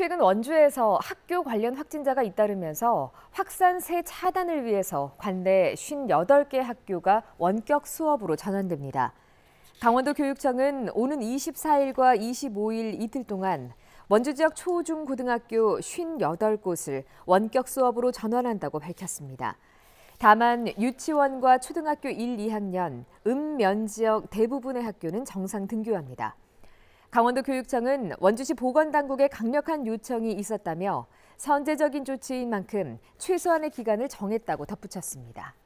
최근 원주에서 학교 관련 확진자가 잇따르면서 확산세 차단을 위해서 관내 58개 학교가 원격 수업으로 전환됩니다. 강원도 교육청은 오는 24일과 25일 이틀 동안 원주 지역 초중고등학교 58곳을 원격 수업으로 전환한다고 밝혔습니다. 다만 유치원과 초등학교 1, 2학년, 읍면 지역 대부분의 학교는 정상 등교합니다. 강원도 교육청은 원주시 보건당국의 강력한 요청이 있었다며 선제적인 조치인 만큼 최소한의 기간을 정했다고 덧붙였습니다.